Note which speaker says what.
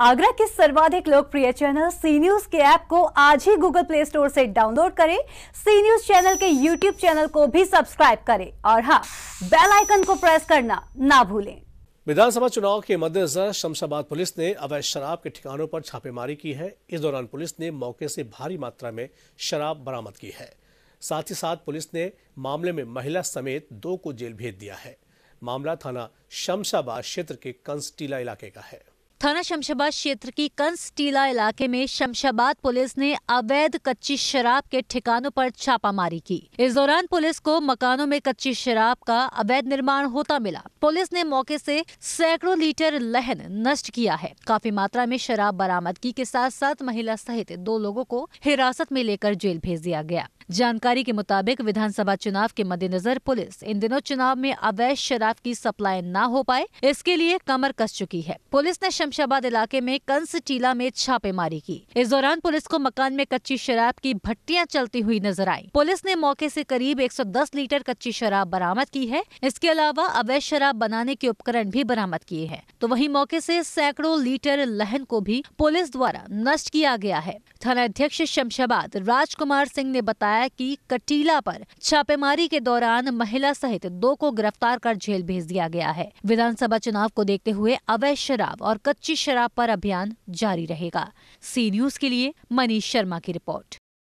Speaker 1: आगरा के सर्वाधिक लोकप्रिय चैनल सी न्यूज के ऐप को आज ही गूगल प्ले स्टोर से डाउनलोड करें सी न्यूज चैनल के यूट्यूब चैनल को भी सब्सक्राइब करें और हाँ बेल आइकन को प्रेस करना ना भूलें
Speaker 2: विधानसभा चुनाव के मद्देनजर शमशाबाद पुलिस ने अवैध शराब के ठिकानों पर छापेमारी की है इस दौरान पुलिस ने मौके से भारी मात्रा में शराब बरामद की है साथ ही साथ पुलिस ने मामले में महिला समेत दो को जेल भेज दिया है मामला थाना शमशाबाद क्षेत्र के कंसटीला इलाके का है
Speaker 3: थाना शमशाबाद क्षेत्र की कंस टीला इलाके में शमशाबाद पुलिस ने अवैध कच्ची शराब के ठिकानों पर छापामारी की इस दौरान पुलिस को मकानों में कच्ची शराब का अवैध निर्माण होता मिला पुलिस ने मौके से सैकड़ों लीटर लहन नष्ट किया है काफी मात्रा में शराब बरामदगी के साथ साथ महिला सहित दो लोगों को हिरासत में लेकर जेल भेज दिया गया जानकारी के मुताबिक विधानसभा चुनाव के मद्देनजर पुलिस इन दिनों चुनाव में अवैध शराब की सप्लाई न हो पाए इसके लिए कमर कस चुकी है पुलिस ने शमशाबाद इलाके में कंस टीला में छापेमारी की इस दौरान पुलिस को मकान में कच्ची शराब की भट्टियां चलती हुई नजर आई पुलिस ने मौके से करीब 110 लीटर कच्ची शराब बरामद की है इसके अलावा अवैध शराब बनाने के उपकरण भी बरामद किए हैं तो वही मौके से सैकड़ों लीटर लहन को भी पुलिस द्वारा नष्ट किया गया है थाना अध्यक्ष शमशाबाद राजकुमार सिंह ने बताया की कटीला आरोप छापेमारी के दौरान महिला सहित दो को गिरफ्तार कर जेल भेज दिया गया है विधानसभा चुनाव को देखते हुए अवैध शराब और कच्ची शराब पर अभियान जारी रहेगा सी न्यूज के लिए मनीष शर्मा की रिपोर्ट